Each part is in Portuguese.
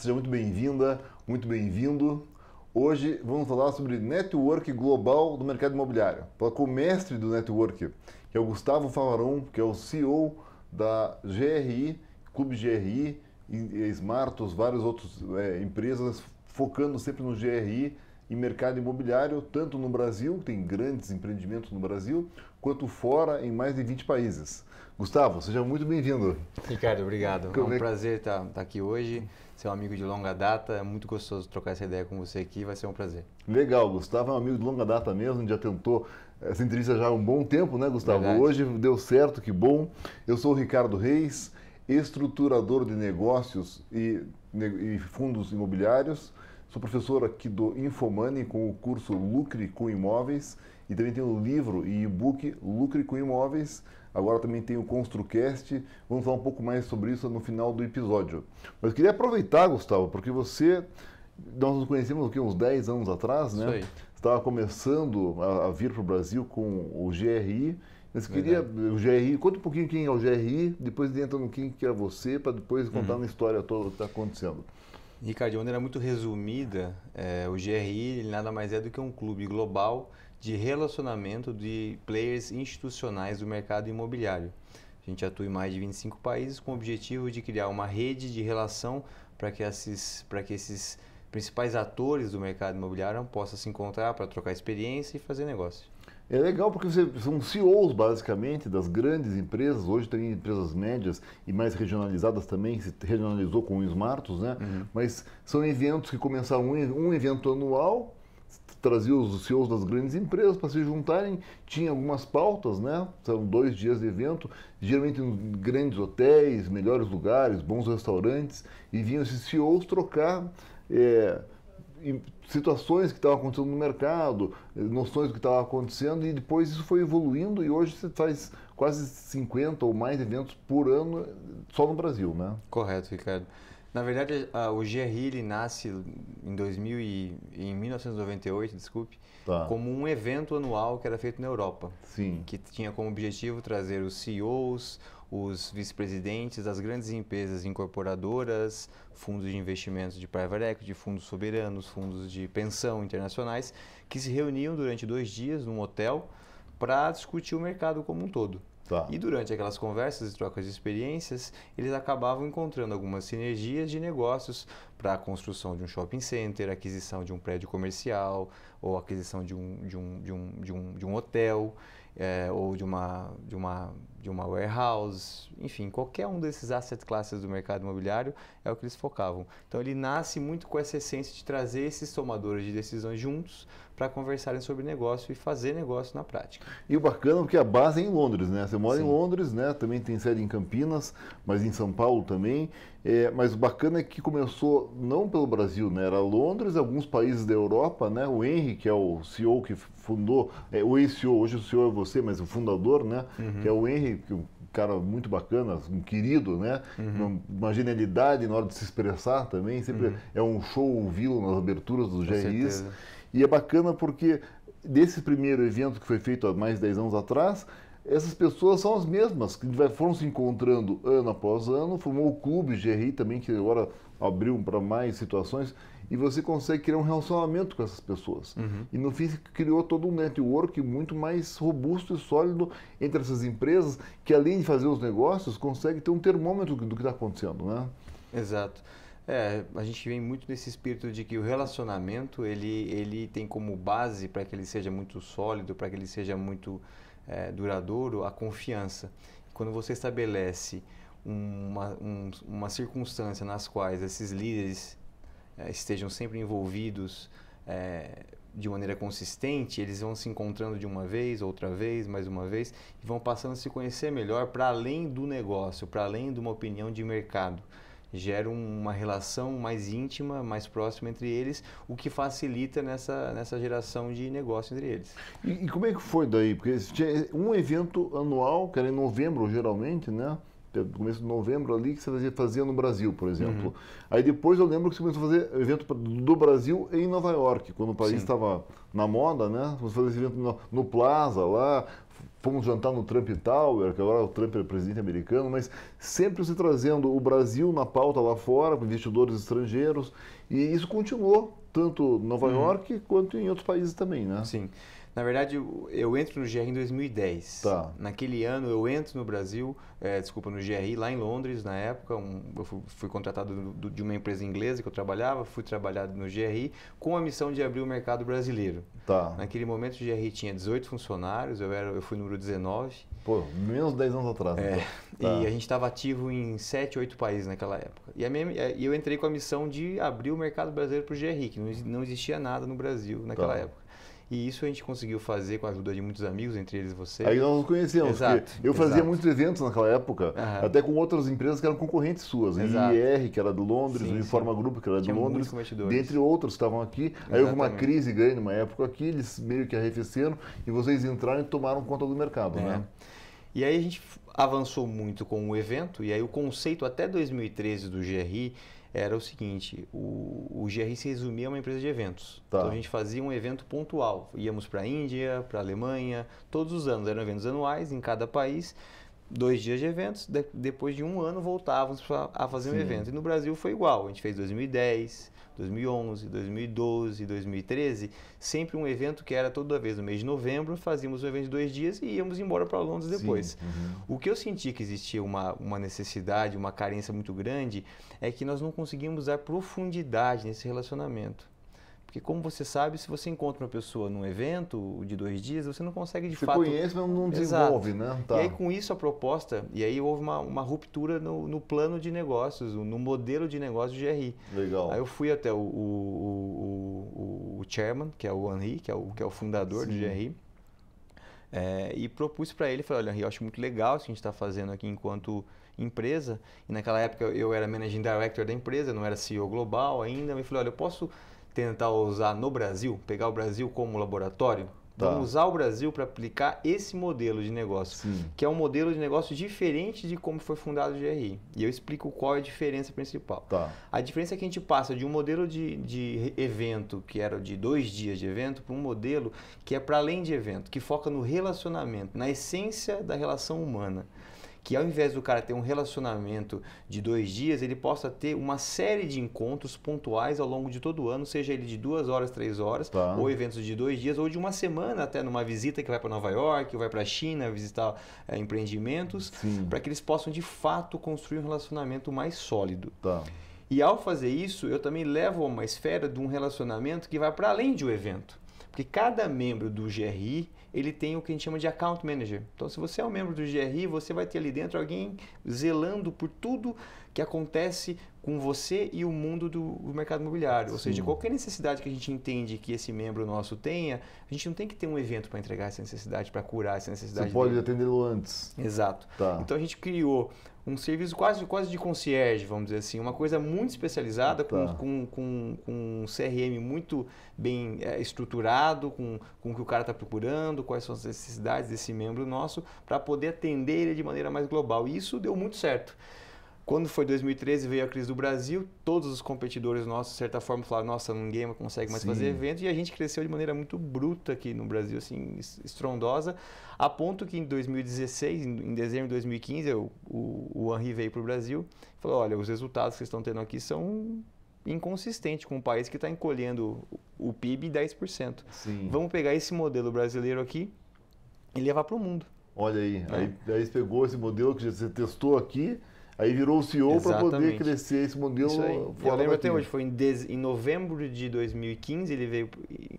Seja muito bem-vinda, muito bem-vindo. Hoje vamos falar sobre network global do mercado imobiliário. Falar com o mestre do network, que é o Gustavo Favaron, que é o CEO da GRI, Clube GRI, é Smartos, várias outras é, empresas, focando sempre no GRI e mercado imobiliário, tanto no Brasil, tem grandes empreendimentos no Brasil, quanto fora, em mais de 20 países. Gustavo, seja muito bem-vindo. Ricardo, obrigado. Como é um é prazer estar aqui hoje. Você é um amigo de longa data, é muito gostoso trocar essa ideia com você aqui, vai ser um prazer. Legal, Gustavo é um amigo de longa data mesmo, já tentou essa entrevista já há um bom tempo, né, Gustavo? Verdade. Hoje deu certo, que bom. Eu sou o Ricardo Reis, estruturador de negócios e, e fundos imobiliários. Sou professor aqui do InfoMoney com o curso Lucre com Imóveis e também tenho o livro e e-book Lucre com Imóveis. Agora também tenho o ConstruCast. Vamos falar um pouco mais sobre isso no final do episódio. Mas queria aproveitar, Gustavo, porque você. Nós nos conhecemos aqui uns 10 anos atrás, né? Sei. Estava começando a, a vir para o Brasil com o GRI. Mas queria Verdade. o GRI, conta um pouquinho quem é o GRI, depois entra no quem que é você, para depois contar uhum. uma história toda que está acontecendo. Ricardo, de maneira muito resumida, é, o GRI nada mais é do que um clube global de relacionamento de players institucionais do mercado imobiliário. A gente atua em mais de 25 países com o objetivo de criar uma rede de relação para que esses, para que esses principais atores do mercado imobiliário possam se encontrar para trocar experiência e fazer negócio. É legal porque você, são é CEOs, basicamente, das grandes empresas. Hoje tem empresas médias e mais regionalizadas também, se regionalizou com os Smartos, né? Uhum. Mas são eventos que começaram um, um evento anual, trazia os CEOs das grandes empresas para se juntarem, tinha algumas pautas, né? São dois dias de evento, geralmente em grandes hotéis, melhores lugares, bons restaurantes, e vinham esses CEOs trocar. É, situações que estavam acontecendo no mercado, noções do que estava acontecendo, e depois isso foi evoluindo e hoje você faz quase 50 ou mais eventos por ano só no Brasil, né? Correto, Ricardo. Na verdade, a, o GRI ele nasce em, 2000 e, em 1998, desculpe, tá. como um evento anual que era feito na Europa. Sim. Que tinha como objetivo trazer os CEOs, os vice-presidentes das grandes empresas incorporadoras, fundos de investimentos de private equity, fundos soberanos, fundos de pensão internacionais, que se reuniam durante dois dias num hotel para discutir o mercado como um todo. Tá. E durante aquelas conversas e trocas de experiências, eles acabavam encontrando algumas sinergias de negócios para a construção de um shopping center, aquisição de um prédio comercial, ou aquisição de um, de um, de um, de um, de um hotel, é, ou de uma, de, uma, de uma warehouse, enfim, qualquer um desses asset classes do mercado imobiliário é o que eles focavam. Então ele nasce muito com essa essência de trazer esses tomadores de decisões juntos para conversarem sobre negócio e fazer negócio na prática. E o bacana porque a base é em Londres, né? Você mora Sim. em Londres, né? Também tem sede em Campinas, mas em São Paulo também. É, mas o bacana é que começou não pelo Brasil, né? Era Londres, alguns países da Europa, né? O Henry, que é o CEO que fundou, é, o ceo hoje o CEO é você, mas o fundador, né? Uhum. Que é o Henry, que é um cara muito bacana, um querido, né? Uhum. Uma, uma, genialidade na hora de se expressar também. Sempre uhum. é um show ouvi-lo nas aberturas dos GRIs. E é bacana porque desse primeiro evento que foi feito há mais de 10 anos atrás, essas pessoas são as mesmas que foram se encontrando ano após ano, formou o clube GRI também, que agora abriu para mais situações, e você consegue criar um relacionamento com essas pessoas. Uhum. E no fim criou todo um network muito mais robusto e sólido entre essas empresas, que além de fazer os negócios, consegue ter um termômetro do que está acontecendo, né? Exato. É, a gente vem muito desse espírito de que o relacionamento ele, ele tem como base para que ele seja muito sólido, para que ele seja muito é, duradouro a confiança. Quando você estabelece uma, um, uma circunstância nas quais esses líderes é, estejam sempre envolvidos é, de maneira consistente, eles vão se encontrando de uma vez, outra vez, mais uma vez, e vão passando a se conhecer melhor para além do negócio, para além de uma opinião de mercado gera uma relação mais íntima, mais próxima entre eles, o que facilita nessa, nessa geração de negócio entre eles. E, e como é que foi daí? Porque tinha um evento anual, que era em novembro geralmente, né? começo de novembro ali, que você fazia no Brasil, por exemplo. Uhum. Aí depois eu lembro que você começou a fazer evento do Brasil em Nova York, quando o país estava na moda, né? Você fazia esse evento no, no Plaza lá, fomos jantar no Trump Tower, que agora o Trump é presidente americano, mas sempre se trazendo o Brasil na pauta lá fora, com investidores estrangeiros, e isso continuou, tanto em Nova uhum. York quanto em outros países também, né? Sim. Na verdade, eu entro no GRI em 2010. Tá. Naquele ano, eu entro no Brasil, é, desculpa, no GRI, lá em Londres, na época. Um, eu fui, fui contratado do, de uma empresa inglesa que eu trabalhava, fui trabalhado no GRI com a missão de abrir o mercado brasileiro. Tá. Naquele momento, o GRI tinha 18 funcionários, eu, era, eu fui número 19. Pô, menos 10 anos atrás. É, então. tá. E a gente estava ativo em 7, 8 países naquela época. E, minha, eu entrei com a missão de abrir o mercado brasileiro para o GRI, que não, não existia nada no Brasil naquela tá. época. E isso a gente conseguiu fazer com a ajuda de muitos amigos, entre eles você. Aí nós nos conhecemos. Exato, eu fazia exato. muitos eventos naquela época, uhum. até com outras empresas que eram concorrentes suas. Exato. IR, que era de Londres, sim, o Informa sim. Grupo, que era de Tinha Londres. Dentre outros que estavam aqui. Exatamente. Aí houve uma crise grande numa época aqui, eles meio que arrefeceram e vocês entraram e tomaram conta do mercado, é. né? E aí a gente avançou muito com o evento, e aí o conceito até 2013 do GRI era o seguinte: o, o GR se resumia a uma empresa de eventos. Tá. Então a gente fazia um evento pontual. Íamos para a Índia, para a Alemanha, todos os anos. Eram eventos anuais em cada país dois dias de eventos, de, depois de um ano voltávamos pra, a fazer Sim. um evento. E no Brasil foi igual, a gente fez 2010, 2011, 2012, 2013, sempre um evento que era toda vez no mês de novembro, fazíamos um evento de dois dias e íamos embora para Londres depois. Uhum. O que eu senti que existia uma, uma necessidade, uma carência muito grande, é que nós não conseguimos dar profundidade nesse relacionamento. Porque como você sabe, se você encontra uma pessoa num evento de dois dias, você não consegue de fato... Se conhece, mas não desenvolve, Exato. né? Tá. E aí com isso a proposta, e aí houve uma, uma ruptura no, no, plano de negócios, no modelo de negócio de GRI. Legal. Aí eu fui até o, o, o, o chairman, que é o Henri, que é o, que é o fundador Sim. do GRI, é, e propus para ele, falei, olha Henri, eu acho muito legal isso que a gente está fazendo aqui enquanto empresa, e naquela época eu era Managing Director da empresa, não era CEO global ainda, me falei, olha, eu posso tentar usar no Brasil, pegar o Brasil como laboratório, Tá. Vamos usar o Brasil para aplicar esse modelo de negócio, Sim. que é um modelo de negócio diferente de como foi fundado o GRI. E eu explico qual é a diferença principal. Tá. A diferença é que a gente passa de um modelo de, de evento, que era de dois dias de evento, para um modelo que é para além de evento, que foca no relacionamento, na essência da relação humana que ao invés do cara ter um relacionamento de dois dias, ele possa ter uma série de encontros pontuais ao longo de todo o ano, seja ele de duas horas, três horas, tá. ou eventos de dois dias, ou de uma semana até numa visita que vai para Nova York, ou vai para a China visitar é, empreendimentos, para que eles possam de fato construir um relacionamento mais sólido. Tá. E ao fazer isso, eu também levo a uma esfera de um relacionamento que vai para além de um evento. Porque cada membro do GRI, ele tem o que a gente chama de account manager. Então, se você é um membro do GRI, você vai ter ali dentro alguém zelando por tudo que acontece com você e o mundo do, mercado imobiliário. Sim. Ou seja, qualquer necessidade que a gente entende que esse membro nosso tenha, a gente não tem que ter um evento para entregar essa necessidade, para curar essa necessidade. Você pode atendê-lo antes. Exato. Tá. Então a gente criou um serviço quase, quase de concierge, vamos dizer assim, uma coisa muito especializada, tá. com, com, com, um CRM muito bem é, estruturado, com, com o que o cara está procurando, quais são as necessidades desse membro nosso, para poder atender ele de maneira mais global. E isso deu muito certo. Quando foi 2013, veio a crise do Brasil, todos os competidores nossos, de certa forma, falaram: nossa, ninguém consegue mais Sim. fazer evento, e a gente cresceu de maneira muito bruta aqui no Brasil, assim, estrondosa, a ponto que em 2016, em dezembro de 2015, eu, o, o Henri veio para o Brasil e falou: olha, os resultados que vocês estão tendo aqui são inconsistente com um país que está encolhendo o PIB 10%. Sim. Vamos pegar esse modelo brasileiro aqui e levar para o mundo. Olha aí, é. aí, aí você pegou esse modelo que você testou aqui, Aí virou o CEO para poder crescer esse modelo fora Eu lembro até hoje, foi em, des... em novembro de 2015, ele veio...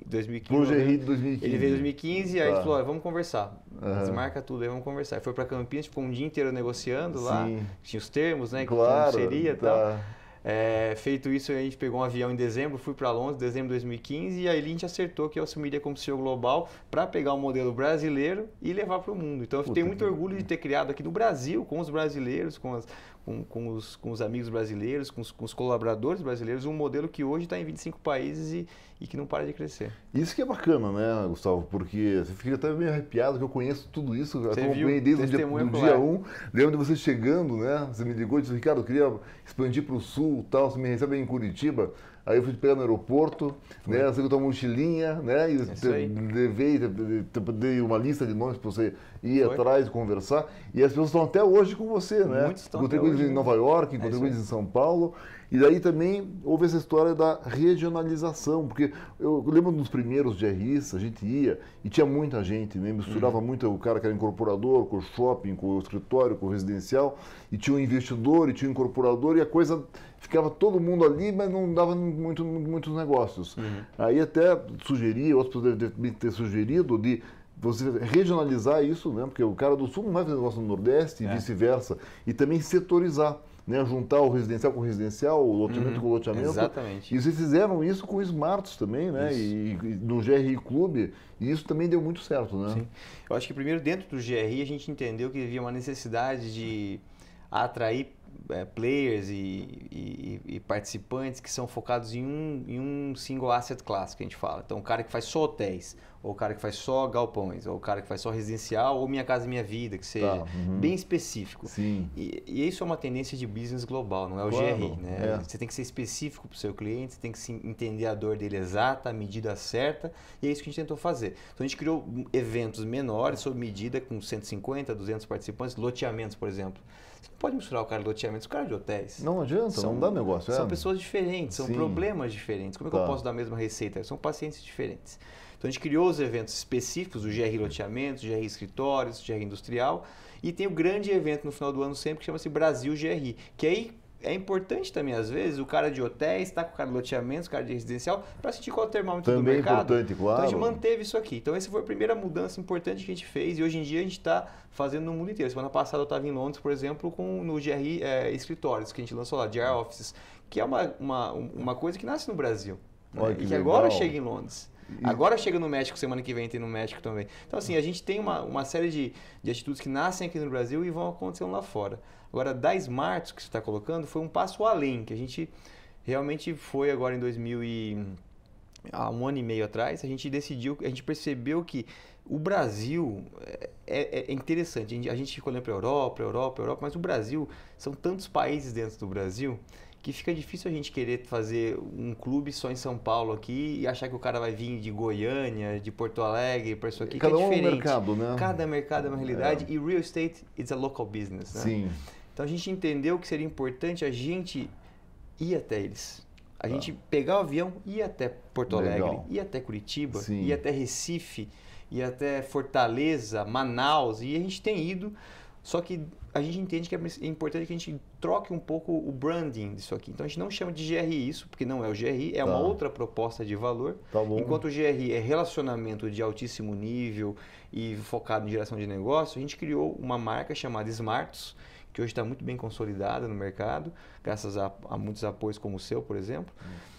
2015, novembro, de 2015. Ele veio em 2015, tá. aí ele tá. falou, vamos conversar. Uhum. Desmarca tudo aí, vamos conversar. Aí foi para Campinas, ficou um dia inteiro negociando Sim. lá, tinha os termos, né, claro, que seria e tá. tal. É, feito isso, a gente pegou um avião em dezembro, fui para Londres, dezembro de 2015, e aí a gente acertou que eu assumiria como CEO global para pegar o um modelo brasileiro e levar para o mundo. Então, eu Puta tenho muito orgulho de ter criado aqui no Brasil, com os brasileiros, com as, com, com, os, com os amigos brasileiros, com os, com os colaboradores brasileiros, um modelo que hoje está em 25 países e, e que não para de crescer. Isso que é bacana, né, Gustavo? Porque você fica até meio arrepiado que eu conheço tudo isso, você acompanhei desde o dia, dia 1. Um, lembro de você chegando, né? Você me ligou e disse, Ricardo, eu queria expandir para o sul tal, você me recebe em Curitiba. Aí eu fui de pé no aeroporto, né? você assim, uma mochilinha, né? E é levei, dei uma lista de nomes para você ir Foi. atrás, conversar. E as pessoas estão até hoje com você, né? Muitos estão encontrei em Nova York, encontrei é eles em São Paulo. E daí também houve essa história da regionalização, porque eu lembro dos primeiros GRIs, a gente ia e tinha muita gente, né? misturava uhum. muito o cara que era incorporador com o shopping, com o escritório, com o residencial, e tinha um investidor, e tinha um incorporador, e a coisa ficava todo mundo ali, mas não dava muito, muitos negócios. Uhum. Aí até sugeri, outros poderiam devem ter sugerido de você regionalizar isso, né? porque o cara do sul não vai fazer negócio no Nordeste e é. vice-versa, e também setorizar. Né, juntar o residencial com o residencial, o loteamento uhum, com o loteamento. Exatamente. E vocês fizeram isso com o Smartos também, né? E, e, no GRI Clube, e isso também deu muito certo, né? Sim. Eu acho que primeiro dentro do GRI a gente entendeu que havia uma necessidade de atrair é, players e, e, e, participantes que são focados em um, em um single asset class, que a gente fala. Então, o cara que faz só hotéis, ou o cara que faz só galpões, ou o cara que faz só residencial, ou Minha Casa Minha Vida, que seja tá, uhum. bem específico. Sim. E, e, isso é uma tendência de business global, não é o claro, GRI. Né? É. Você tem que ser específico para o seu cliente, você tem que entender a dor dele exata, a medida certa, e é isso que a gente tentou fazer. Então, a gente criou eventos menores, sob medida, com 150, 200 participantes, loteamentos, por exemplo pode misturar o cara de loteamento com o cara de hotéis. Não adianta, são, não dá negócio. São é? pessoas diferentes, são Sim. problemas diferentes. Como é que tá. eu posso dar a mesma receita? São pacientes diferentes. Então a gente criou os eventos específicos, o GR Loteamentos, o GR Escritórios, o GR Industrial, e tem o grande evento no final do ano sempre que chama-se Brasil GR, que aí é importante também, às vezes, o cara de hotéis estar tá com o cara de loteamentos, o cara de residencial, para sentir qual é o termômetro também do mercado. Também é importante, claro. Então a gente manteve isso aqui. Então essa foi a primeira mudança importante que a gente fez e hoje em dia a gente está fazendo no mundo inteiro. Semana passada eu estava em Londres, por exemplo, com no GRI é, Escritórios, que a gente lançou lá, GR Offices, que é uma, uma, uma coisa que nasce no Brasil. Né? Olha, que e que legal. agora chega em Londres. Agora chega no México, semana que vem tem no México também. Então, assim, a gente tem uma, uma série de, de atitudes que nascem aqui no Brasil e vão acontecendo lá fora. Agora, da Smart, que você está colocando, foi um passo além, que a gente realmente foi agora em 2000 e há um ano e meio atrás, a gente decidiu, a gente percebeu que o Brasil é, é, é interessante. A gente, a gente olhando para a Europa, Europa, Europa, mas o Brasil, são tantos países dentro do Brasil que fica difícil a gente querer fazer um clube só em São Paulo aqui e achar que o cara vai vir de Goiânia, de Porto Alegre, para isso aqui, Cada que é, é diferente. Um mercado, né? Cada mercado é uma realidade é. e real estate is a local business, né? Sim. Então a gente entendeu que seria importante a gente ir até eles. A tá. gente pegar o avião e ir até Porto Alegre, ir até Curitiba, Sim. ir até Recife, ir até Fortaleza, Manaus, e a gente tem ido só que a gente entende que é, é importante que a gente troque um pouco o branding disso aqui. Então a gente não chama de GRI isso, porque não é o GRI, é tá. uma outra proposta de valor. Tá Enquanto o GRI é relacionamento de altíssimo nível e focado em geração de negócio, a gente criou uma marca chamada Smartos, que hoje está muito bem consolidada no mercado, graças a, a, muitos apoios como o seu, por exemplo.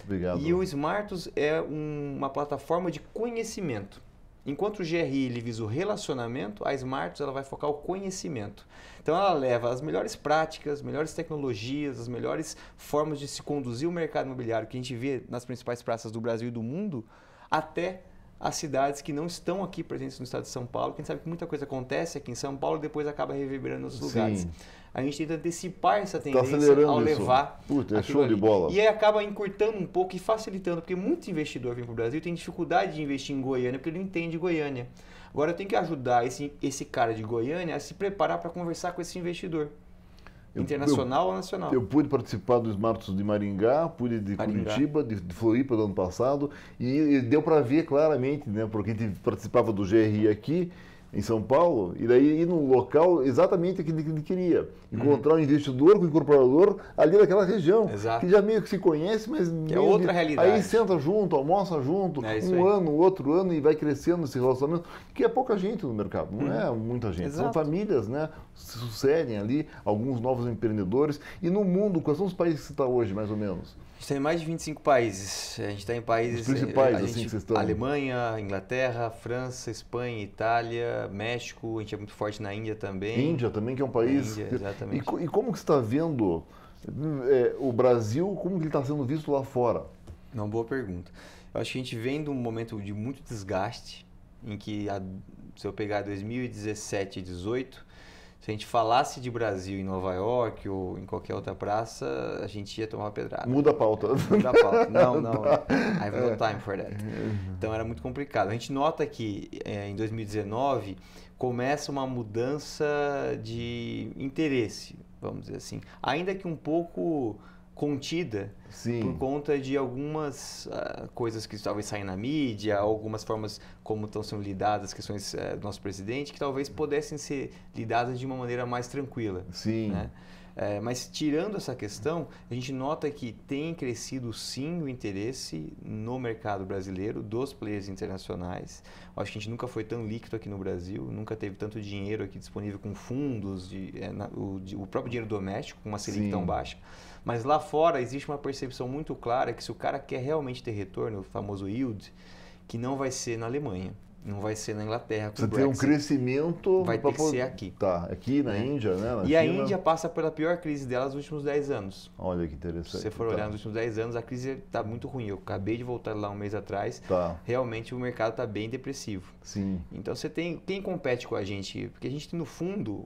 Obrigado. E o Smartos é um, uma plataforma de conhecimento. Enquanto o GRI ele visa o relacionamento, a Smarts ela vai focar o conhecimento. Então ela leva as melhores práticas, melhores tecnologias, as melhores formas de se conduzir o mercado imobiliário que a gente vê nas principais praças do Brasil e do mundo até as cidades que não estão aqui presentes no estado de São Paulo, Quem a gente sabe que muita coisa acontece aqui em São Paulo e depois acaba reverberando nos lugares. Sim a gente tenta antecipar essa tá tendência tá ao levar. Puta, é show ali. de bola. E aí acaba encurtando um pouco e facilitando, porque muito investidor vem para o Brasil tem dificuldade de investir em Goiânia, porque ele não entende Goiânia. Agora eu tenho que ajudar esse, esse cara de Goiânia a se preparar para conversar com esse investidor. Eu, internacional eu, ou nacional? Eu pude participar dos Martos de Maringá, pude de Maringá. Curitiba, de, de Floripa do ano passado, e, e deu para ver claramente, né, porque a gente participava do GRI aqui, em São Paulo, e daí ir num local exatamente que ele queria. Uhum. Encontrar uhum. um investidor com um incorporador ali daquela região, Exato. que já meio que se conhece, mas... Que é outra de... realidade. Aí senta junto, almoça junto, é um aí. ano, outro ano, e vai crescendo esse relacionamento, que é pouca gente no mercado, não é uhum. é muita gente. Exato. São famílias, né? Se sucedem ali, alguns novos empreendedores. E no mundo, quais são os países que você está hoje, mais ou menos? A gente está em mais de 25 países. A gente está em países. Os principais, a assim, gente, assim, que vocês estão. Alemanha, Inglaterra, França, Espanha, Itália, México. A gente é muito forte na Índia também. Índia também, que é um país. Índia, exatamente. E, e, como que você está vendo é, o Brasil, como que ele está sendo visto lá fora? Uma boa pergunta. Eu acho que a gente vem de um momento de muito desgaste, em que, a, se eu pegar 2017 e 2018, se a gente falasse de Brasil em Nova York ou em qualquer outra praça, a gente ia tomar uma pedrada. Muda a pauta. Muda a pauta. Não, não. Tá. I have no time for that. Uhum. Então era muito complicado. A gente nota que é, em 2019 começa uma mudança de interesse, vamos dizer assim. Ainda que um pouco contida Sim. por conta de algumas uh, coisas que talvez saem na mídia, algumas formas como estão sendo lidadas as questões uh, do nosso presidente, que talvez pudessem ser lidadas de uma maneira mais tranquila. Sim. Né? É, mas tirando essa questão, a gente nota que tem crescido sim o interesse no mercado brasileiro dos players internacionais. Acho que a gente nunca foi tão líquido aqui no Brasil, nunca teve tanto dinheiro aqui disponível com fundos, de, é, na, o, de, o, próprio dinheiro doméstico, com uma Selic sim. tão baixa. Mas lá fora existe uma percepção muito clara que se o cara quer realmente ter retorno, o famoso yield, que não vai ser na Alemanha, não vai ser na Inglaterra. Você tem um crescimento. Vai ter que ser aqui. Tá, aqui na é. Índia, né? Na e China. a Índia passa pela pior crise dela nos últimos 10 anos. Olha que interessante. Se você for tá. olhar nos últimos 10 anos, a crise está muito ruim. Eu acabei de voltar lá um mês atrás. Tá. Realmente o mercado está bem depressivo. Sim. Então você tem. Quem compete com a gente? Porque a gente, no fundo,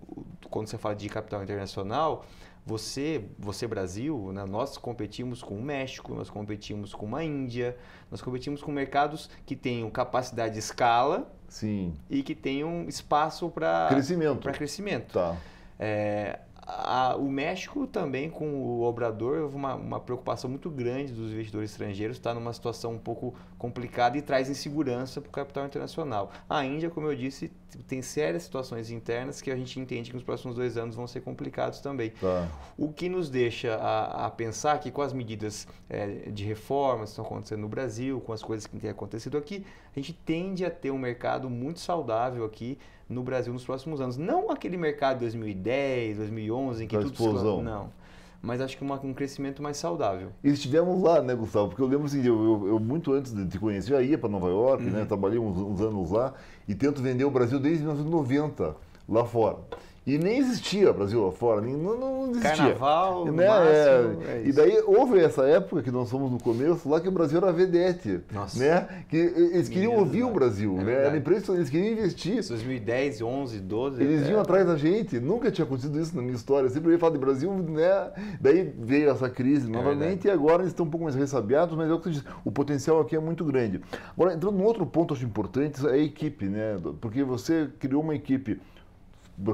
quando você fala de capital internacional, você, você Brasil, né, nós competimos com o México, nós competimos com a Índia, nós competimos com mercados que tenham capacidade de escala Sim. e que tenham espaço para crescimento. Pra crescimento. Tá. É, a, o México também, com o Obrador, houve uma, uma preocupação muito grande dos investidores estrangeiros, está numa situação um pouco complicada e traz insegurança para o capital internacional. A Índia, como eu disse, tem sérias situações internas que a gente entende que nos próximos dois anos vão ser complicados também. Tá. O que nos deixa a, a, pensar que com as medidas é, de reformas que estão acontecendo no Brasil, com as coisas que têm acontecido aqui, a gente tende a ter um mercado muito saudável aqui no Brasil nos próximos anos. Não aquele mercado de 2010, 2011, em que da tudo explosão. Se... Não mas acho que uma, um crescimento mais saudável. E estivemos lá, né, Gustavo? Porque eu lembro assim, eu, eu, eu muito antes de te conhecer, já ia para Nova York, né? uhum. né? Trabalhei uns, uns, anos lá e tento vender o Brasil desde 1990 lá fora. E nem existia Brasil lá fora, nem, não, não existia. Carnaval, né? Máximo, é, é e daí houve essa época que nós fomos no começo, lá que o Brasil era vedete. Nossa. Né? Que eles queriam Minha ouvir verdade. o Brasil, é né? Era impressionante, eles queriam investir. 2010, 11, 12. Eles é. vinham atrás da gente, nunca tinha acontecido isso na minha história. Eu sempre ia falar de Brasil, né? Daí veio essa crise é novamente e agora eles estão um pouco mais ressabiados, mas é o que você disse, o potencial aqui é muito grande. Agora, entrando num outro ponto acho importante, é a equipe, né? Porque você criou uma equipe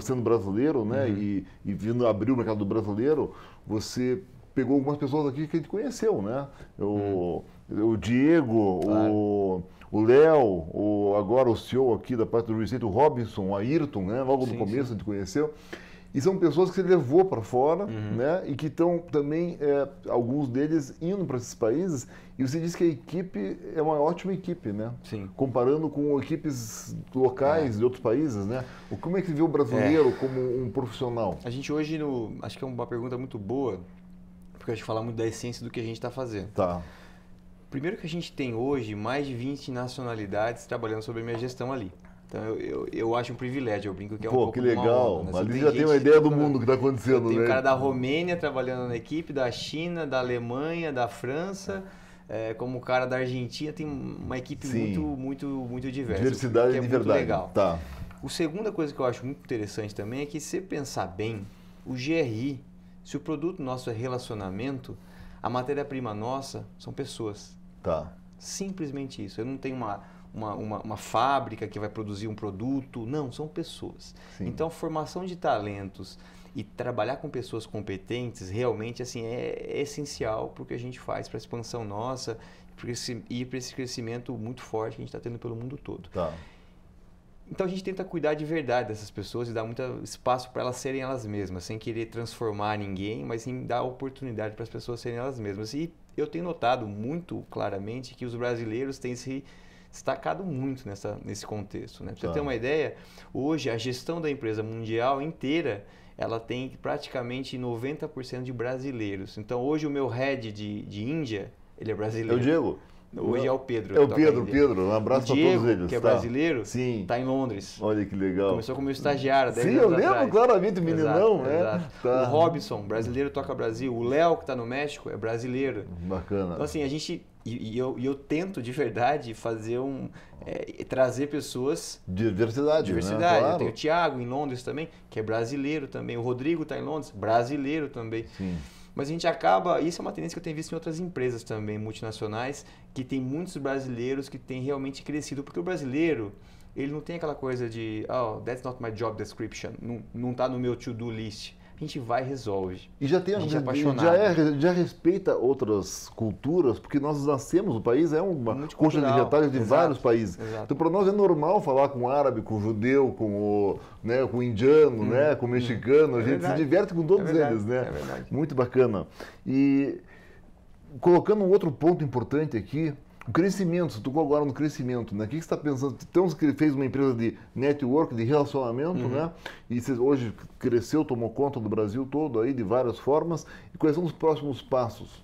sendo brasileiro, né? Uhum. E, e vindo abrir o mercado brasileiro, você pegou algumas pessoas aqui que a gente conheceu, né? O, uhum. o Diego, claro. o o Léo, o, agora o CEO aqui da parte do Reset, o Robinson, o Ayrton, né? logo sim, no começo sim. a gente conheceu. E são pessoas que você levou para fora, uhum. né? E que estão também, é, alguns deles, indo para esses países. E você diz que a equipe é uma ótima equipe, né? Sim. Comparando com equipes locais é. de outros países, né? O, como é que você vê o brasileiro é. como um profissional? A gente hoje, no, acho que é uma pergunta muito boa, porque a gente fala muito da essência do que a gente está fazendo. Tá. Primeiro que a gente tem hoje mais de 20 nacionalidades trabalhando sobre a minha gestão ali. Então eu, eu, eu, acho um privilégio, eu brinco que é um Pô, pouco que legal. Onda, Ali já tem uma ideia do mundo que está acontecendo, né? Tem um cara da Romênia trabalhando na equipe, da China, da Alemanha, da França. É, é como o cara da Argentina tem uma equipe Sim. muito muito muito diversa. Diversidade é de verdade. Legal. Tá. O segunda coisa que eu acho muito interessante também é que se pensar bem, o GRI, se o produto nosso é relacionamento, a matéria-prima nossa são pessoas. Tá. Simplesmente isso. Eu não tenho uma uma, uma, uma, fábrica que vai produzir um produto. Não, são pessoas. Sim. Então, a formação de talentos e trabalhar com pessoas competentes realmente assim é, é essencial para o que a gente faz, para a expansão nossa e para esse crescimento muito forte que a gente está tendo pelo mundo todo. Tá. Então a gente tenta cuidar de verdade dessas pessoas e dar muito espaço para elas serem elas mesmas, sem querer transformar ninguém, mas sim dar oportunidade para as pessoas serem elas mesmas. E eu tenho notado muito claramente que os brasileiros têm se destacado muito nessa, nesse contexto. Né? Para você ter uma ideia, hoje a gestão da empresa mundial inteira ela tem praticamente 90% de brasileiros. Então hoje o meu head de, de Índia, ele é brasileiro. É o Diego? Hoje é o Pedro. É o Pedro, Pedro. Um abraço para todos eles. que é tá. brasileiro, Sim. está em Londres. Olha que legal. Começou como estagiário. Sim, eu lembro atrás. claramente o meninão, né? Exato. Tá. O Robson, brasileiro, toca Brasil. O Léo, que está no México, é brasileiro. Bacana. Então, assim, a gente... E, e eu, eu, tento, de verdade, fazer um... É, trazer pessoas... Diversidade, né? Diversidade. Né? Claro. Eu tenho o Thiago, em Londres também, que é brasileiro também. O Rodrigo está em Londres, brasileiro também. Sim mas a gente acaba, isso é uma tendência que eu tenho visto em outras empresas também multinacionais, que tem muitos brasileiros que têm realmente crescido, porque o brasileiro ele não tem aquela coisa de oh, that's not my job description, não, não tá no meu to-do list. A gente vai e resolve. E já tem a gente é apaixonado. Já, é, já respeita outras culturas, porque nós nascemos, o país é uma coxa de retalhos de Exato. vários países. Exato. Então, para nós é normal falar com árabe, com judeu, com o, né, com o indiano, hum. né, com o hum. mexicano. Hum. a é gente se diverte com todos é eles, né? É verdade. Muito bacana. E colocando um outro ponto importante aqui, o crescimento, você tocou agora no crescimento, né? O que você está pensando? Então, você fez uma empresa de network, de relacionamento, uhum. né? E você hoje cresceu, tomou conta do Brasil todo aí, de várias formas. E quais são os próximos passos?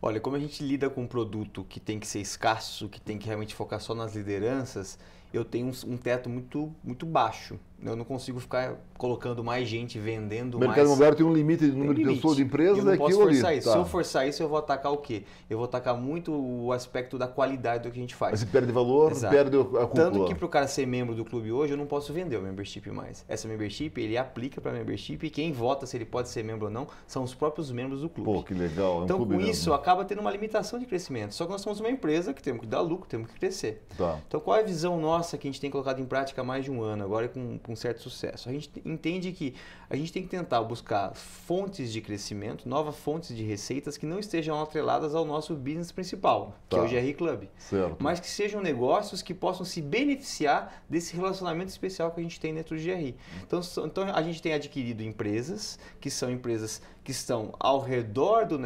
Olha, como a gente lida com um produto que tem que ser escasso, que tem que realmente focar só nas lideranças, eu tenho um, um teto muito, muito baixo. Eu não consigo ficar colocando mais gente vendendo o mercado mais. imobiliário tem um limite de número limite. de pessoas, de empresas, eu não é posso forçar ali. Isso. Tá. Se eu forçar isso, eu vou atacar o quê? Eu vou atacar muito o aspecto da qualidade do que a gente faz. Mas se perde valor, Exato. perde a cúpula. Tanto que para o cara ser membro do clube hoje, eu não posso vender o membership mais. Essa membership, ele aplica para membership e quem vota se ele pode ser membro ou não são os próprios membros do clube. Pô, que legal. É um então, com mesmo. isso, acaba tendo uma limitação de crescimento. Só que nós somos uma empresa que temos que dar lucro, temos que crescer. Tá. Então, qual é a visão nossa que a gente tem colocado em prática há mais de um ano agora com com certo sucesso. A gente entende que a gente tem que tentar buscar fontes de crescimento, novas fontes de receitas que não estejam atreladas ao nosso business principal, tá. que é o tá. GR Club. Certo. Mas que sejam negócios que possam se beneficiar desse relacionamento especial que a gente tem dentro do GR. Então, então a gente tem adquirido empresas, que são empresas que estão ao redor do,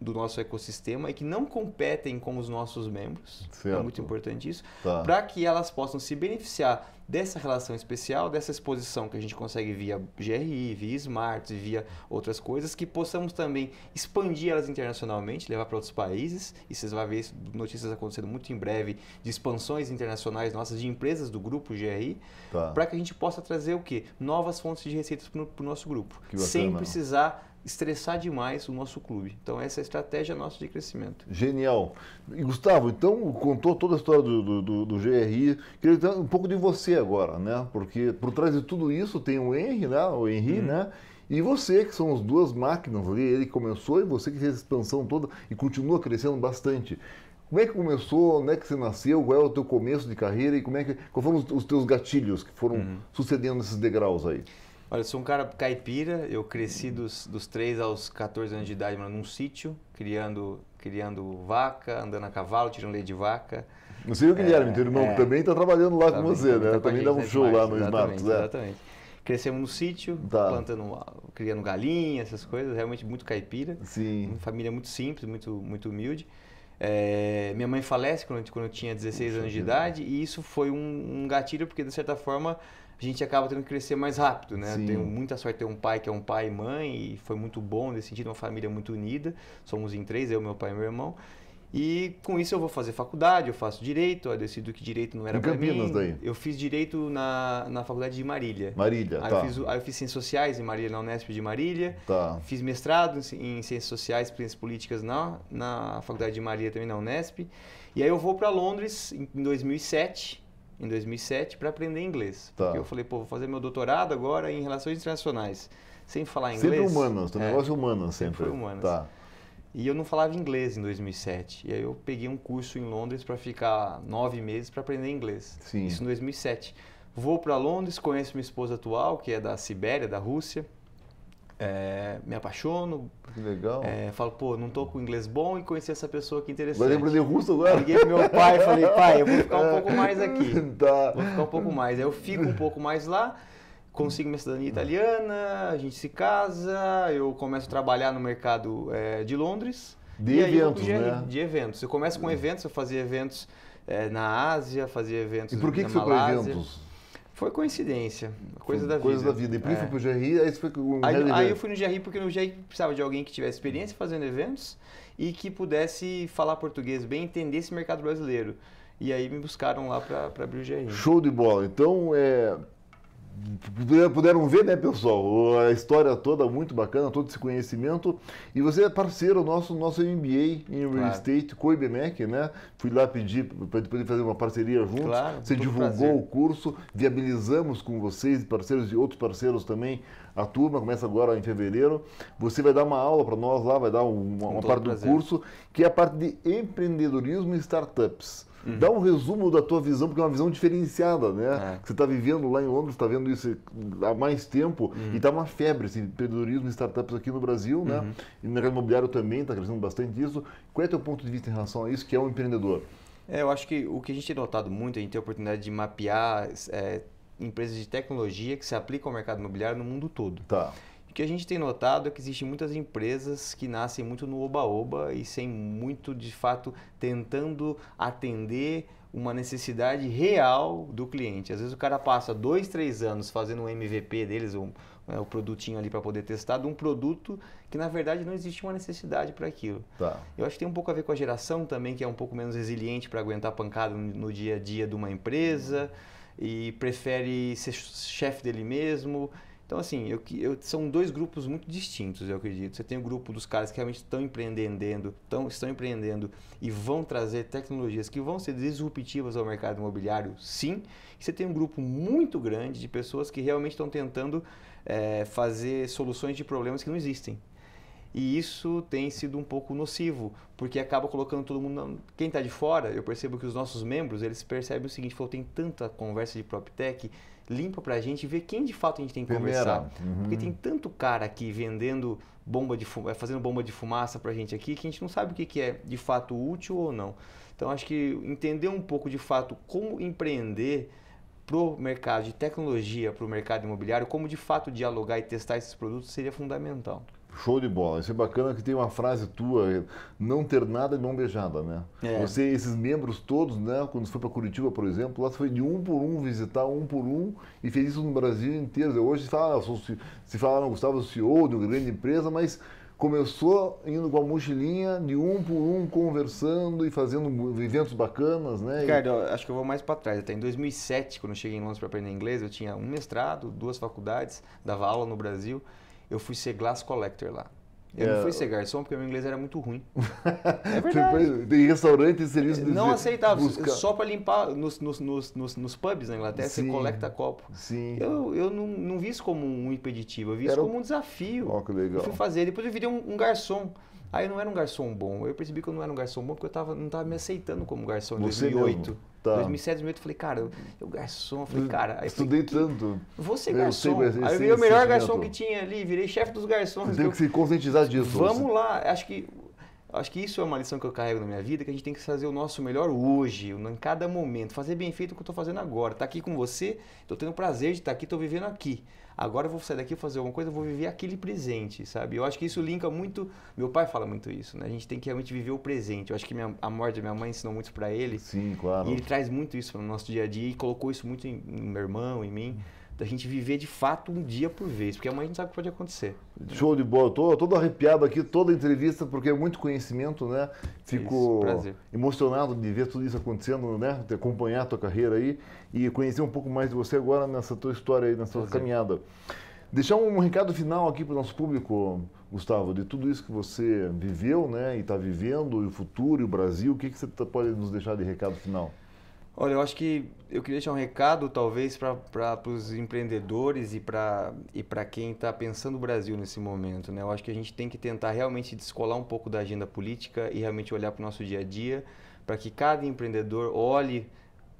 do nosso ecossistema e que não competem com os nossos membros. Certo. É muito importante isso. Tá. Para que elas possam se beneficiar dessa relação especial, dessa exposição que a gente consegue via GRI, via Smart, via outras coisas, que possamos também expandir elas internacionalmente, levar para outros países. E vocês vão ver notícias acontecendo muito em breve de expansões internacionais nossas, de empresas do grupo GRI, tá. para que a gente possa trazer o quê? Novas fontes de receitas para o nosso grupo, sem precisar estressar demais o nosso clube. Então, essa é a estratégia nossa de crescimento. Genial. E, Gustavo, então, contou toda a história do, do, do GRI. Queria entrar um pouco de você agora, né? Porque por trás de tudo isso tem o Henry, né? O Henry, hum. né? E você, que são as duas máquinas ali, ele começou e você que fez a expansão toda e continua crescendo bastante. Como é que começou, onde é que você nasceu, qual é o teu começo de carreira e como é que, qual foram os, os teus gatilhos que foram uhum. sucedendo esses degraus aí? Olha, eu sou um cara caipira, eu cresci dos, dos 3 aos 14 anos de idade mano, num sítio, criando, criando vaca, andando a cavalo, tirando leite de vaca. Não sei o Guilherme, é, teu irmão, é, também está trabalhando lá com tá você, né? Tá também dá um né, show lá no Esmatos. Exatamente, é. exatamente. Crescemos no sítio, tá. plantando, criando galinha, essas coisas, realmente muito caipira. Sim. Uma família muito simples, muito, muito humilde. É, minha mãe falece quando, quando eu tinha 16 anos de é idade e isso foi um, um gatilho porque, de certa forma, a gente acaba tendo que crescer mais rápido, né? Sim. tenho muita sorte de ter um pai que é um pai e mãe e foi muito bom nesse sentido, uma família muito unida. Somos em três, eu, meu pai e meu irmão. E com isso eu vou fazer faculdade, eu faço direito, eu decido que direito não era para mim. Daí. Eu fiz direito na, na faculdade de Marília. Marília, aí tá. Eu fiz, aí eu fiz ciências sociais em Marília, na Unesp de Marília. Tá. Fiz mestrado em ciências sociais, ciências políticas na, na faculdade de Marília também, na Unesp. E aí eu vou para Londres em 2007, em 2007 para aprender inglês. Tá. Porque eu falei, pô, vou fazer meu doutorado agora em relações internacionais, sem falar inglês. Sempre humanas, é, negócio é humano sempre. Sempre humanas. Tá. E eu não falava inglês em 2007. E aí eu peguei um curso em Londres para ficar nove meses para aprender inglês. Sim. Isso em 2007. Vou para Londres, conheço minha esposa atual, que é da Sibéria, da Rússia. É, me apaixono. Que legal. É, falo, pô, não tô com inglês bom e conheci essa pessoa que interessante. Vai aprender de russo agora? Liguei pro meu pai e falei, pai, eu vou ficar um é. pouco mais aqui. Tá. Vou ficar um pouco mais. Aí eu fico um pouco mais lá consigo minha cidadania uhum. italiana, a gente se casa, eu começo a trabalhar no mercado é, de Londres. De eventos, né? De eventos. Eu começo com uhum. eventos, eu fazia eventos é, na Ásia, fazia eventos E por que, que foi para eventos? Foi coincidência, coisa foi da coisa vida. Coisa da vida. E por é. foi o GRI, aí foi com aí, aí eu fui no GRI porque no GRI precisava de alguém que tivesse experiência fazendo eventos e que pudesse falar português bem, entender esse mercado brasileiro. E aí me buscaram lá para abrir o GRI. Show de bola. Então, é, puderam ver, né, pessoal? A história toda muito bacana, todo esse conhecimento. E você é parceiro nosso, nosso MBA em Real claro. Estate, com o IBMEC, né? Fui lá pedir para poder fazer uma parceria juntos. Claro, você divulgou prazer. o curso, viabilizamos com vocês e parceiros e outros parceiros também a turma, começa agora em fevereiro. Você vai dar uma aula para nós lá, vai dar uma, uma parte prazer. do curso, que é a parte de empreendedorismo e startups. Uhum. Dá um resumo da tua visão, porque é uma visão diferenciada, né? É. Você está vivendo lá em Londres, está vendo isso há mais tempo uhum. e está uma febre, assim, empreendedorismo, startups aqui no Brasil, né? Uhum. E no mercado imobiliário também está crescendo bastante isso. Qual é o teu ponto de vista em relação a isso, que é um empreendedor? É, eu acho que o que a gente tem notado muito, a gente tem a oportunidade de mapear é, empresas de tecnologia que se aplicam ao mercado imobiliário no mundo todo. Tá. O que a gente tem notado é que existem muitas empresas que nascem muito no oba-oba e sem muito, de fato, tentando atender uma necessidade real do cliente. Às vezes o cara passa dois, três anos fazendo um MVP deles, um, né, o produtinho ali para poder testar, de um produto que na verdade não existe uma necessidade para aquilo. Tá. Eu acho que tem um pouco a ver com a geração também, que é um pouco menos resiliente para aguentar pancada no dia a dia de uma empresa e prefere ser chefe dele mesmo então, assim, eu, eu, são dois grupos muito distintos, eu acredito. Você tem o grupo dos caras que realmente estão empreendendo, estão estão empreendendo e vão trazer tecnologias que vão ser disruptivas ao mercado imobiliário, sim. E você tem um grupo muito grande de pessoas que realmente estão tentando é, fazer soluções de problemas que não existem. E isso tem sido um pouco nocivo, porque acaba colocando todo mundo. Na... Quem está de fora, eu percebo que os nossos membros eles percebem o seguinte: tem tanta conversa de PropTech limpa para a gente ver quem de fato a gente tem que conversar. Uhum. Porque tem tanto cara aqui vendendo bomba de fumaça, fazendo bomba de fumaça para a gente aqui, que a gente não sabe o que, que é de fato útil ou não. Então acho que entender um pouco de fato como empreender para o mercado de tecnologia, para o mercado imobiliário, como de fato dialogar e testar esses produtos seria fundamental. Show de bola. Isso é bacana que tem uma frase tua, não ter nada de mão beijada, né? É. Você, esses membros todos, né? Quando foi para Curitiba, por exemplo, lá foi de um por um visitar um por um e fez isso no Brasil inteiro. Hoje se fala, se fala não, Gustavo CEO é de uma grande empresa, mas começou indo com a mochilinha de um por um conversando e fazendo eventos bacanas, né? Ricardo, e... acho que eu vou mais para trás. Até em 2007, quando eu cheguei em Londres para aprender inglês, eu tinha um mestrado, duas faculdades, dava aula no Brasil eu fui ser glass collector lá. Eu não é. fui ser garçom porque meu inglês era muito ruim. É verdade. Tem restaurante e serviço é, de Não aceitava. Só para limpar nos, nos, nos, nos, pubs na Inglaterra, Sim. você coleta copo. Sim. Eu, eu não, não vi isso como um impeditivo, eu vi era isso como um desafio. Ó, oh, que legal. Eu fui fazer. Depois eu virei um, um, garçom. Aí eu não era um garçom bom. Eu percebi que eu não era um garçom bom porque eu tava, não estava me aceitando como garçom em 2008. Mesmo. Tá. 2007, 2008, eu falei, cara, eu, eu garçom, eu falei, cara. Aí Estudei falei, tanto. Você garçom. Eu sei, aí eu virei o melhor garçom que tinha ali, virei chefe dos garçons. Tem que se conscientizar disso. Vamos você. lá, acho que acho que isso é uma lição que eu carrego na minha vida, que a gente tem que fazer o nosso melhor hoje, em cada momento, fazer bem feito o que eu estou fazendo agora. Estar tá aqui com você, estou tendo o prazer de estar tá aqui, estou vivendo aqui agora eu vou sair daqui, fazer alguma coisa, eu vou viver aquele presente, sabe? Eu acho que isso linka muito. Meu pai fala muito isso, né? A gente tem que realmente viver o presente. Eu acho que minha, a morte da minha mãe ensinou muito para ele. Sim, claro. E ele traz muito isso para o nosso dia a dia e colocou isso muito em, em meu irmão, em mim. Hum da gente viver de fato um dia por vez, porque amanhã a gente sabe o que pode acontecer. Show de bola, estou tô todo arrepiado aqui, toda entrevista, porque é muito conhecimento, né? Fico isso, emocionado de ver tudo isso acontecendo, né? De acompanhar a tua carreira aí e conhecer um pouco mais de você agora nessa tua história aí, nessa tua caminhada. Deixar um recado final aqui para o nosso público, Gustavo, de tudo isso que você viveu, né, e está vivendo, e o futuro, e o Brasil, o que, que você tá, pode nos deixar de recado final? Olha, eu acho que eu queria deixar um recado, talvez, para os empreendedores e para e para quem está pensando o Brasil nesse momento. Né? Eu acho que a gente tem que tentar realmente descolar um pouco da agenda política e realmente olhar para o nosso dia a dia, para que cada empreendedor olhe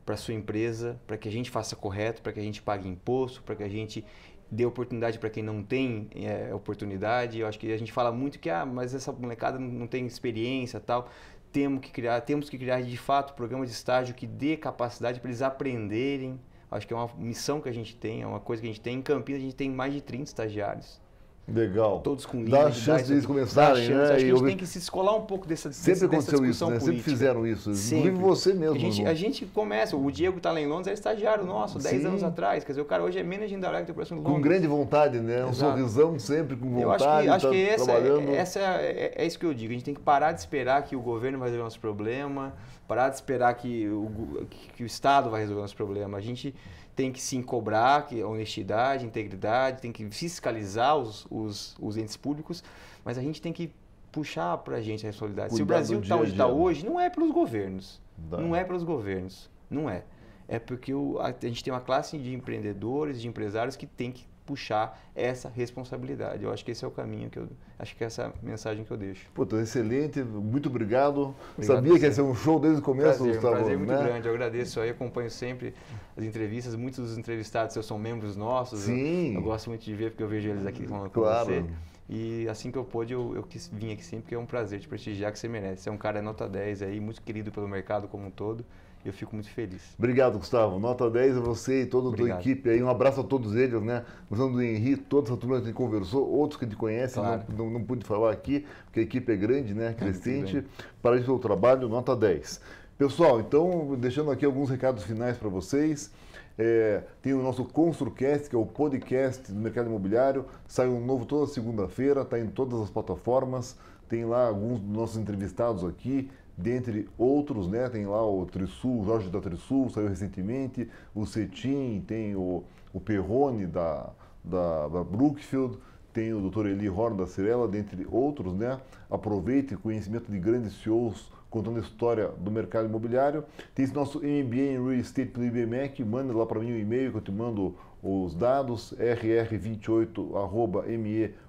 para sua empresa, para que a gente faça correto, para que a gente pague imposto, para que a gente dê oportunidade para quem não tem é, oportunidade. Eu acho que a gente fala muito que, ah, mas essa molecada não tem experiência tal temos que criar, temos que criar de fato programas de estágio que dê capacidade para eles aprenderem. Acho que é uma missão que a gente tem, é uma coisa que a gente tem. Em Campinas a gente tem mais de 30 estagiários. Legal. Todos com Dá a chance de eles começarem, né? Acho que a gente tem que se escolar um pouco dessa, Sempre dessa, aconteceu isso, né? Política. Sempre fizeram isso. Inclusive você mesmo. A gente, a gente começa, o Diego está lá em Londres, era é estagiário nosso, 10 anos atrás. Quer dizer, o cara hoje é managing director para Londres. Com grande vontade, né? Exato. Um sorrisão sempre com vontade. Eu acho que, acho tá que essa, é, essa é, é, é, isso que eu digo. A gente tem que parar de esperar que o governo vai resolver nosso problema, parar de esperar que o, que o Estado vai resolver nosso problema. A gente tem que se cobrar que, é honestidade, integridade, tem que fiscalizar os, os, os entes públicos, mas a gente tem que puxar para a gente a responsabilidade. Cuidado Se o Brasil está onde está né? hoje, não é pelos governos. Dá. Não é pelos governos. Não é. É porque o, a, a, gente tem uma classe de empreendedores, de empresários que tem que puxar essa responsabilidade. Eu acho que esse é o caminho que eu acho que é essa mensagem que eu deixo. Pô, excelente, muito obrigado. obrigado Sabia que ia ser um show desde o começo, prazer, Gustavo. Um prazer muito né? grande. Eu agradeço Eu acompanho sempre as entrevistas. Muitos dos entrevistados são membros nossos. Sim. Eu, eu, gosto muito de ver porque eu vejo eles aqui falando com claro. você. E assim que eu pude, eu, eu quis aqui sempre, porque é um prazer te prestigiar que você merece. Você é um cara nota 10 aí, muito querido pelo mercado como um todo eu fico muito feliz. Obrigado, Gustavo. Nota 10 a você e toda a tua equipe aí. Um abraço a todos eles, né? Usando o Henri, toda essa turma que a gente conversou, outros que te conhecem, claro. não, não, não, pude falar aqui, porque a equipe é grande, né? Crescente. É para o trabalho, nota 10. Pessoal, então, deixando aqui alguns recados finais para vocês. É, tem o nosso ConstruCast, que é o podcast do mercado imobiliário. Sai um novo toda segunda-feira, está em todas as plataformas. Tem lá alguns dos nossos entrevistados aqui dentre outros, né? Tem lá o Trisul, Jorge da Trisul, saiu recentemente, o Cetim, tem o, o Perrone da, da, da Brookfield, tem o Dr. Eli Horn da Cirela, dentre outros, né? Aproveite o conhecimento de grandes CEOs contando a história do mercado imobiliário. Tem esse nosso MBA em Real Estate pelo IBMEC, manda lá para mim o um e-mail que eu te mando os dados, rr28.me.com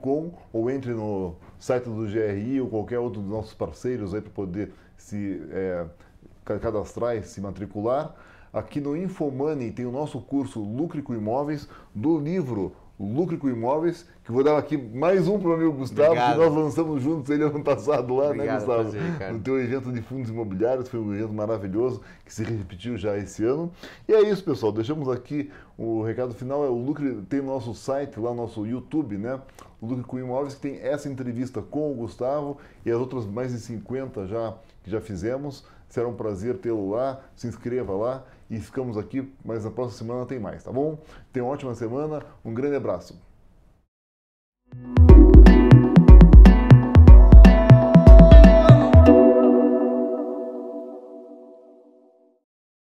.com ou entre no site do GRI ou qualquer outro dos nossos parceiros aí para poder se é, cadastrar e se matricular. Aqui no Infomoney tem o nosso curso Lucre com Imóveis do livro Lucro com Imóveis, que vou dar aqui mais um para o amigo Gustavo, Obrigado. que nós lançamos juntos ele é ano passado lá, né, Obrigado, né, Gustavo? Prazer, No teu evento de fundos imobiliários, foi um evento maravilhoso, que se repetiu já esse ano. E é isso, pessoal. Deixamos aqui o recado final. É o lucro tem nosso site lá, nosso YouTube, né? O com Imóveis, que tem essa entrevista com o Gustavo e as outras mais de 50 já que já fizemos. Será um prazer tê-lo lá. Se inscreva lá e ficamos aqui, mas na próxima semana tem mais, tá bom? Tenha uma ótima semana, um grande abraço.